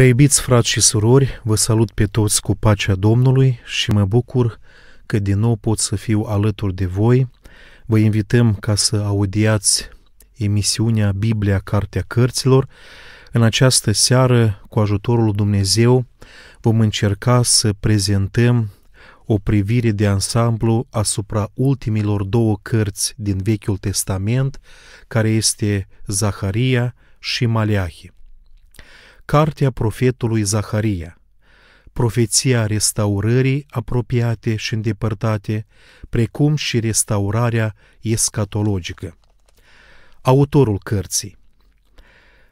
Preibiți frați și surori, vă salut pe toți cu pacea Domnului și mă bucur că din nou pot să fiu alături de voi. Vă invităm ca să audiați emisiunea Biblia, Cartea Cărților. În această seară, cu ajutorul lui Dumnezeu, vom încerca să prezentăm o privire de ansamblu asupra ultimilor două cărți din Vechiul Testament, care este Zaharia și Maleahii. Cartea profetului Zaharia profeția restaurării apropiate și îndepărtate, precum și restaurarea escatologică. Autorul cărții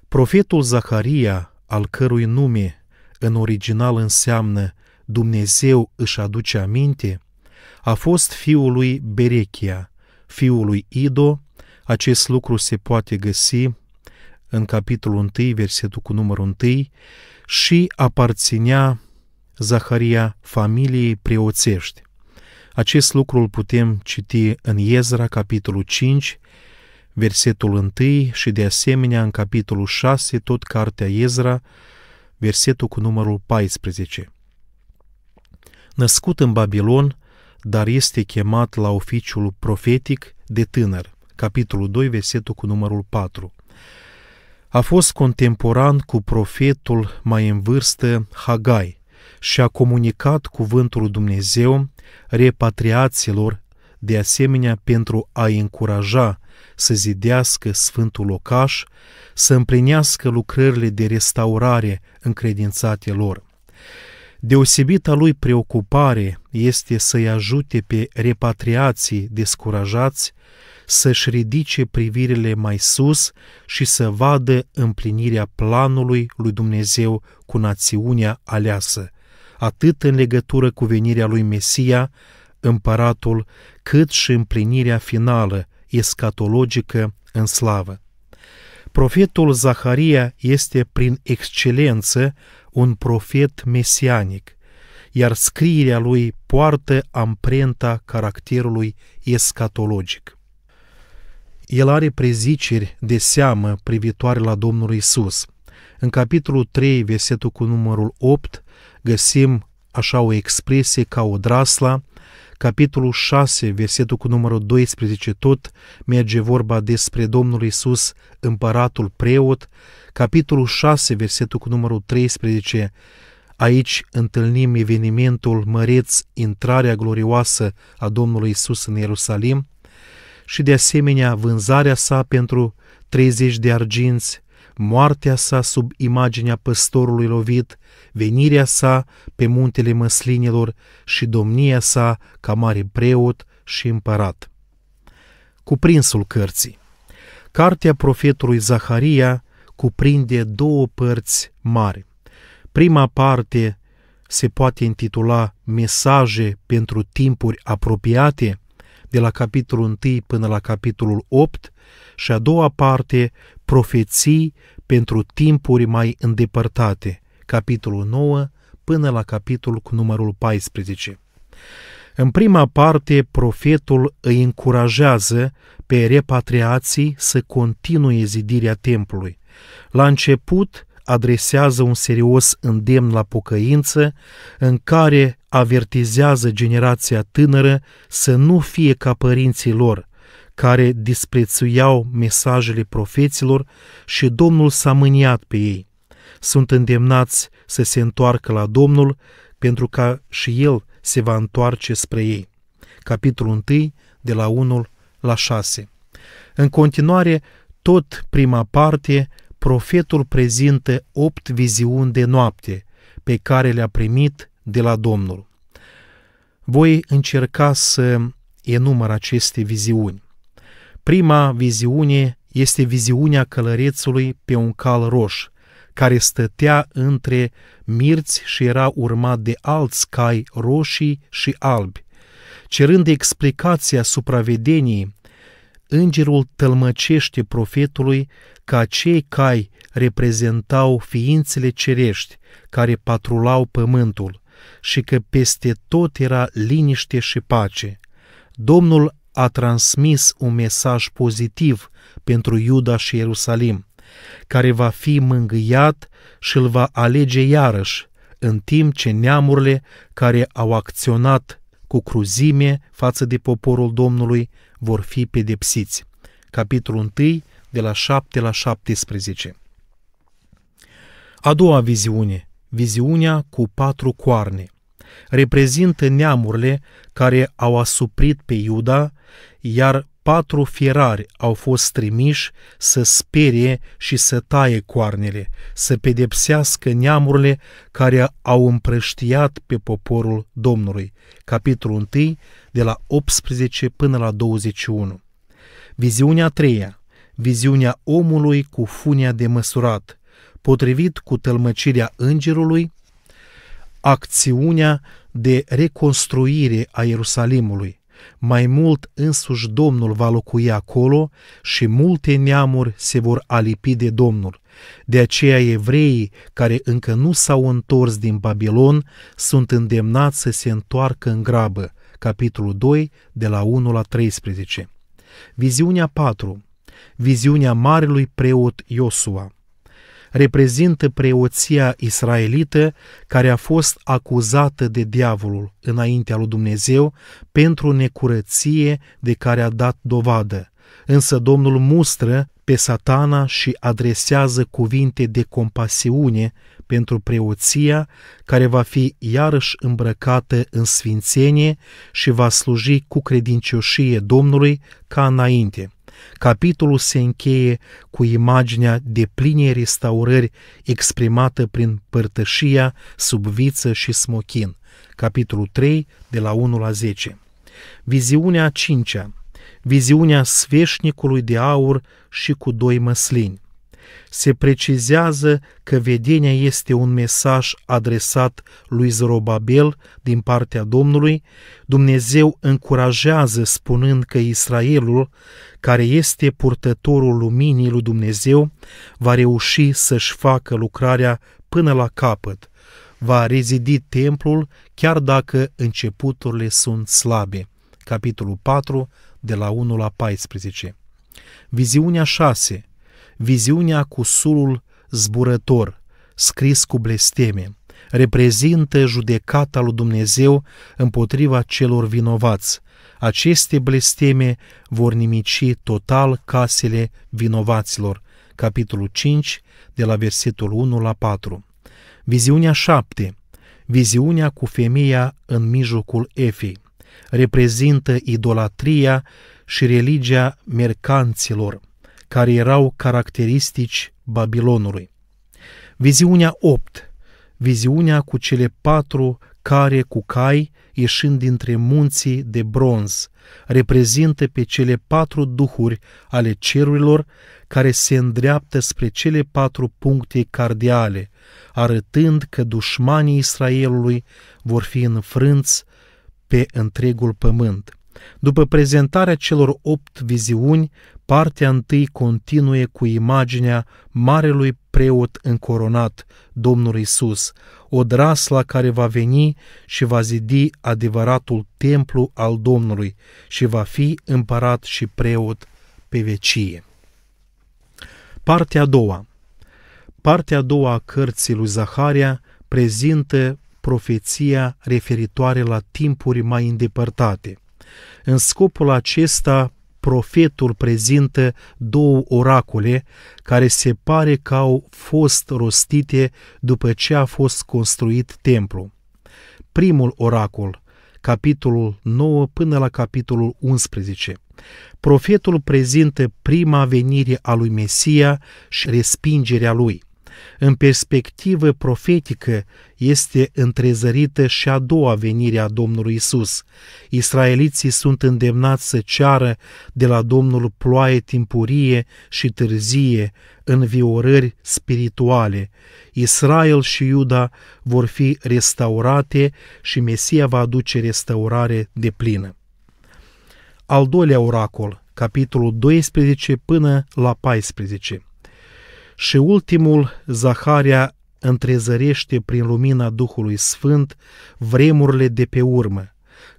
Profetul Zaharia, al cărui nume în original înseamnă Dumnezeu își aduce aminte, a fost fiul lui Berechia, fiul lui Ido, acest lucru se poate găsi în capitolul 1, versetul cu numărul 1, și aparținea Zaharia familiei preoțești. Acest lucru îl putem citi în Ezra, capitolul 5, versetul 1 și de asemenea în capitolul 6, tot cartea Ezra, versetul cu numărul 14. Născut în Babilon, dar este chemat la oficiul profetic de tânăr, capitolul 2, versetul cu numărul 4 a fost contemporan cu profetul mai în vârstă Hagai și a comunicat cuvântul Dumnezeu repatriaților de asemenea pentru a încuraja să zidească Sfântul Locaș, să împlinească lucrările de restaurare încredințate lor. Deosebita lui preocupare este să-i ajute pe repatriații descurajați să-și ridice privirile mai sus și să vadă împlinirea planului lui Dumnezeu cu națiunea aleasă, atât în legătură cu venirea lui Mesia, împăratul, cât și împlinirea finală, escatologică, în slavă. Profetul Zaharia este prin excelență un profet mesianic, iar scrierea lui poartă amprenta caracterului escatologic el are preziceri de seamă privitoare la Domnul Isus. În capitolul 3, versetul cu numărul 8, găsim așa o expresie ca o drasla, capitolul 6, versetul cu numărul 12, tot merge vorba despre Domnul Isus, împăratul preot, capitolul 6, versetul cu numărul 13, aici întâlnim evenimentul măreț, intrarea glorioasă a Domnului Isus în Ierusalim, și de asemenea vânzarea sa pentru 30 de arginți, moartea sa sub imaginea păstorului lovit, venirea sa pe muntele măslinilor și domnia sa ca mare preot și împărat. Cuprinsul cărții Cartea profetului Zaharia cuprinde două părți mari. Prima parte se poate intitula Mesaje pentru timpuri apropiate – de la capitolul 1 până la capitolul 8 și a doua parte, profeții pentru timpuri mai îndepărtate, capitolul 9 până la capitolul cu numărul 14. În prima parte, profetul îi încurajează pe repatriații să continue zidirea templului. La început, adresează un serios îndemn la pocăință, în care avertizează generația tânără să nu fie ca părinții lor, care disprețuiau mesajele profeților și Domnul s-a mâniat pe ei. Sunt îndemnați să se întoarcă la Domnul pentru ca și El se va întoarce spre ei. Capitolul 1, de la 1 la 6. În continuare, tot prima parte, profetul prezintă opt viziuni de noapte pe care le-a primit de la Domnul. Voi încerca să enumăr aceste viziuni. Prima viziune este viziunea călărețului pe un cal roș, care stătea între mirți și era urmat de alți cai roșii și albi. Cerând explicația supravedeniei, îngerul tălmăcește profetului că acei cai reprezentau ființele cerești care patrulau pământul, și că peste tot era liniște și pace. Domnul a transmis un mesaj pozitiv pentru Iuda și Ierusalim, care va fi mângâiat și îl va alege iarăși, în timp ce neamurile care au acționat cu cruzime față de poporul Domnului vor fi pedepsiți. Capitolul 1, de la 7 la 17. A doua viziune viziunea cu patru coarne. Reprezintă neamurile care au asuprit pe Iuda, iar patru fierari au fost trimiși să sperie și să taie coarnele, să pedepsească neamurile care au împrăștiat pe poporul Domnului. Capitolul 1, de la 18 până la 21. Viziunea a treia. Viziunea omului cu funia de măsurat potrivit cu tălmăcirea îngerului, acțiunea de reconstruire a Ierusalimului. Mai mult însuși Domnul va locui acolo și multe neamuri se vor alipi de Domnul. De aceea evreii care încă nu s-au întors din Babilon sunt îndemnați să se întoarcă în grabă. Capitolul 2, de la 1 la 13. Viziunea 4. Viziunea Marelui Preot Iosua reprezintă preoția israelită care a fost acuzată de diavolul înaintea lui Dumnezeu pentru necurăție de care a dat dovadă. Însă Domnul mustră pe satana și adresează cuvinte de compasiune pentru preoția care va fi iarăși îmbrăcată în sfințenie și va sluji cu credincioșie Domnului ca înainte – Capitolul se încheie cu imaginea pline restaurări exprimată prin părtășia, viță și smochin. Capitolul 3, de la 1 la 10. Viziunea a cincea. Viziunea sveșnicului de aur și cu doi măslini se precizează că vedenia este un mesaj adresat lui Zorobabel din partea Domnului, Dumnezeu încurajează spunând că Israelul, care este purtătorul luminii lui Dumnezeu, va reuși să-și facă lucrarea până la capăt, va rezidi templul chiar dacă începuturile sunt slabe. Capitolul 4, de la 1 la 14. Viziunea 6 viziunea cu sulul zburător, scris cu blesteme, reprezintă judecata lui Dumnezeu împotriva celor vinovați. Aceste blesteme vor nimici total casele vinovaților. Capitolul 5, de la versetul 1 la 4. Viziunea 7. Viziunea cu femeia în mijlocul Efei reprezintă idolatria și religia mercanților care erau caracteristici Babilonului. Viziunea 8. Viziunea cu cele patru care cu cai ieșind dintre munții de bronz, reprezintă pe cele patru duhuri ale cerurilor care se îndreaptă spre cele patru puncte cardiale, arătând că dușmanii Israelului vor fi înfrânți pe întregul pământ. După prezentarea celor opt viziuni, Partea întâi continuă cu imaginea marelui preot încoronat, Domnul Isus, drasla care va veni și va zidi adevăratul templu al Domnului și va fi împărat și preot pe vecie. Partea a doua Partea a doua a cărții lui Zaharia prezintă profeția referitoare la timpuri mai îndepărtate. În scopul acesta, profetul prezintă două oracole care se pare că au fost rostite după ce a fost construit templu. Primul oracol, capitolul 9 până la capitolul 11. Profetul prezintă prima venire a lui Mesia și respingerea lui în perspectivă profetică este întrezărită și a doua venire a Domnului Isus. Israeliții sunt îndemnați să ceară de la Domnul ploaie timpurie și târzie, înviorări spirituale. Israel și Iuda vor fi restaurate și Mesia va aduce restaurare de plină. Al doilea oracol, capitolul 12 până la 14 și ultimul, Zaharia întrezărește prin lumina Duhului Sfânt vremurile de pe urmă.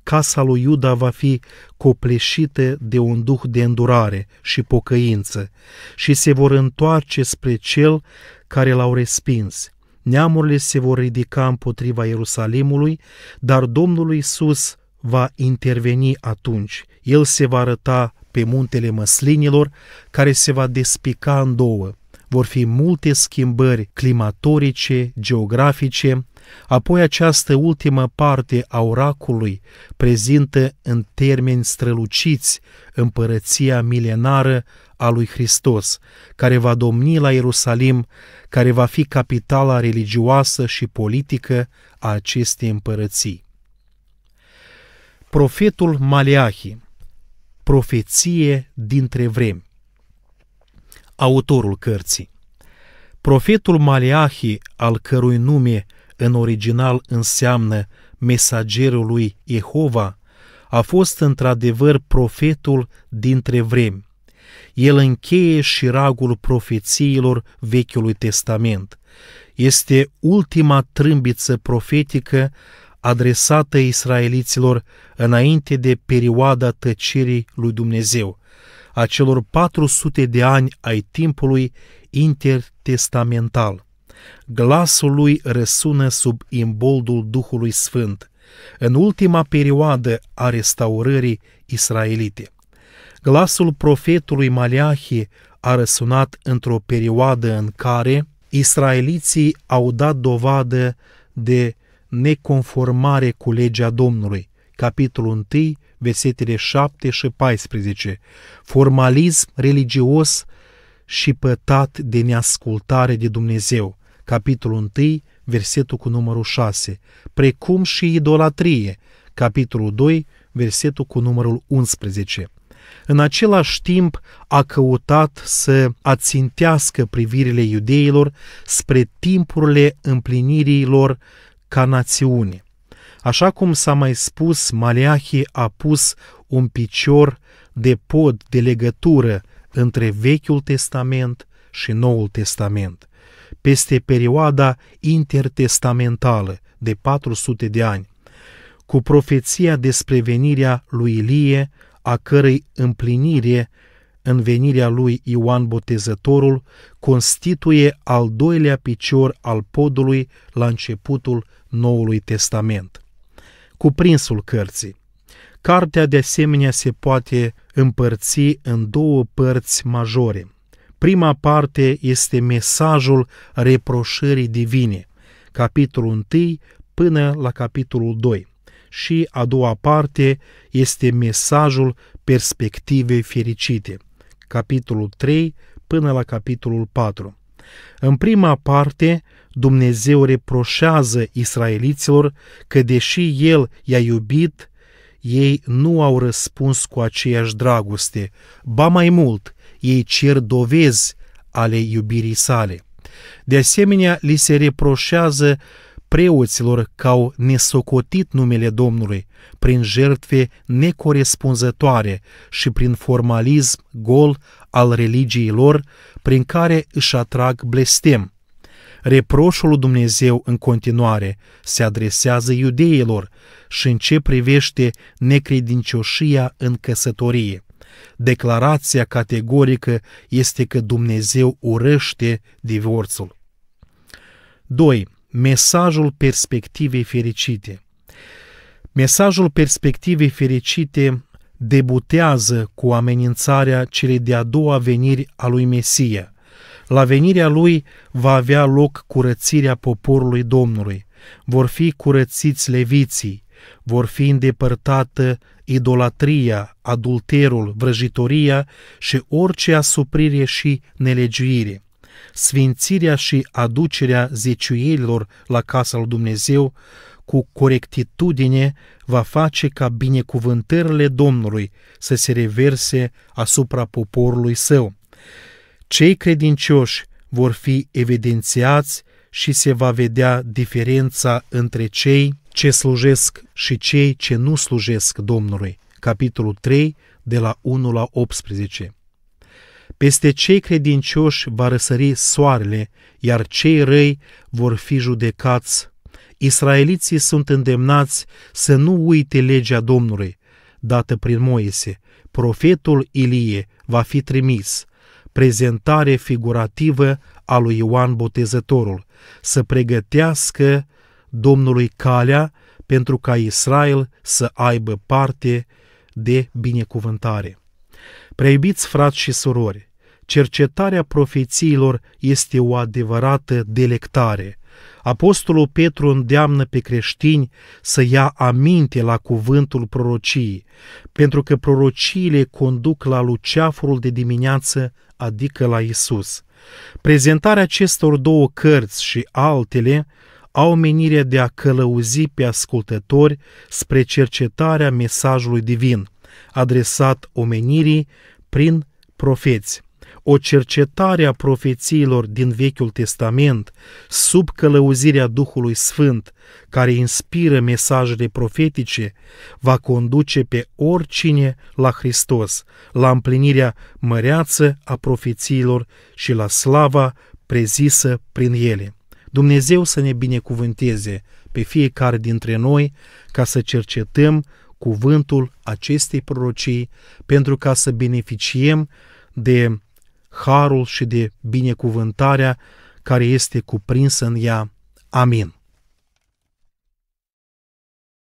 Casa lui Iuda va fi copleșită de un duh de îndurare și pocăință și se vor întoarce spre cel care l-au respins. Neamurile se vor ridica împotriva Ierusalimului, dar Domnul Iisus va interveni atunci. El se va arăta pe muntele măslinilor, care se va despica în două vor fi multe schimbări climatorice, geografice, apoi această ultimă parte a oracului prezintă în termeni străluciți împărăția milenară a lui Hristos, care va domni la Ierusalim, care va fi capitala religioasă și politică a acestei împărății. Profetul Maleahi Profeție dintre vremi autorul cărții. Profetul Maleahi, al cărui nume în original înseamnă mesagerul lui Jehova, a fost într-adevăr profetul dintre vremi. El încheie și ragul profețiilor Vechiului Testament. Este ultima trâmbiță profetică adresată israeliților înainte de perioada tăcerii lui Dumnezeu, a celor 400 de ani ai timpului intertestamental. Glasul lui răsună sub imboldul Duhului Sfânt, în ultima perioadă a restaurării israelite. Glasul profetului Maleahi a răsunat într-o perioadă în care israeliții au dat dovadă de neconformare cu legea Domnului, capitolul 1, versetele 7 și 14, formalism religios și pătat de neascultare de Dumnezeu, capitolul 1, versetul cu numărul 6, precum și idolatrie, capitolul 2, versetul cu numărul 11. În același timp a căutat să ațintească privirile iudeilor spre timpurile împlinirii lor ca națiune. Așa cum s-a mai spus, Maleahi a pus un picior de pod, de legătură între Vechiul Testament și Noul Testament, peste perioada intertestamentală de 400 de ani, cu profeția despre venirea lui Ilie, a cărei împlinire în venirea lui Ioan Botezătorul constituie al doilea picior al podului la începutul Noului Testament cuprinsul cărții. Cartea de asemenea se poate împărți în două părți majore. Prima parte este mesajul reproșării divine, capitolul 1 până la capitolul 2 și a doua parte este mesajul perspectivei fericite, capitolul 3 până la capitolul 4. În prima parte Dumnezeu reproșează israeliților că deși El i-a iubit, ei nu au răspuns cu aceeași dragoste. Ba mai mult, ei cer dovezi ale iubirii sale. De asemenea, li se reproșează preoților că au nesocotit numele Domnului prin jertfe necorespunzătoare și prin formalism gol al religiei lor, prin care își atrag blestem. Reproșul lui Dumnezeu în continuare se adresează iudeilor și în ce privește necredincioșia în căsătorie. Declarația categorică este că Dumnezeu urăște divorțul. 2. Mesajul perspectivei fericite. Mesajul perspectivei fericite debutează cu amenințarea celei de-a doua veniri a lui Mesia – la venirea lui va avea loc curățirea poporului Domnului. Vor fi curățiți leviții, vor fi îndepărtată idolatria, adulterul, vrăjitoria și orice asuprire și nelegiuire. Sfințirea și aducerea zeciuielilor la casa lui Dumnezeu cu corectitudine va face ca binecuvântările Domnului să se reverse asupra poporului său. Cei credincioși vor fi evidențiați și se va vedea diferența între cei ce slujesc și cei ce nu slujesc Domnului. Capitolul 3, de la 1 la 18. Peste cei credincioși va răsări soarele, iar cei răi vor fi judecați. Israeliții sunt îndemnați să nu uite legea Domnului, dată prin Moise. Profetul Ilie va fi trimis prezentare figurativă a lui Ioan Botezătorul, să pregătească Domnului calea pentru ca Israel să aibă parte de binecuvântare. Preibiți frați și surori, cercetarea profețiilor este o adevărată delectare, Apostolul Petru îndeamnă pe creștini să ia aminte la cuvântul prorociei, pentru că prorociile conduc la luceafurul de dimineață, adică la Isus. Prezentarea acestor două cărți și altele au menirea de a călăuzi pe ascultători spre cercetarea mesajului divin, adresat omenirii prin profeți o cercetare a profețiilor din Vechiul Testament sub călăuzirea Duhului Sfânt, care inspiră mesajele profetice, va conduce pe oricine la Hristos, la împlinirea măreață a profețiilor și la slava prezisă prin ele. Dumnezeu să ne binecuvânteze pe fiecare dintre noi ca să cercetăm cuvântul acestei prorocii pentru ca să beneficiem de harul și de binecuvântarea care este cuprinsă în ea. Amin.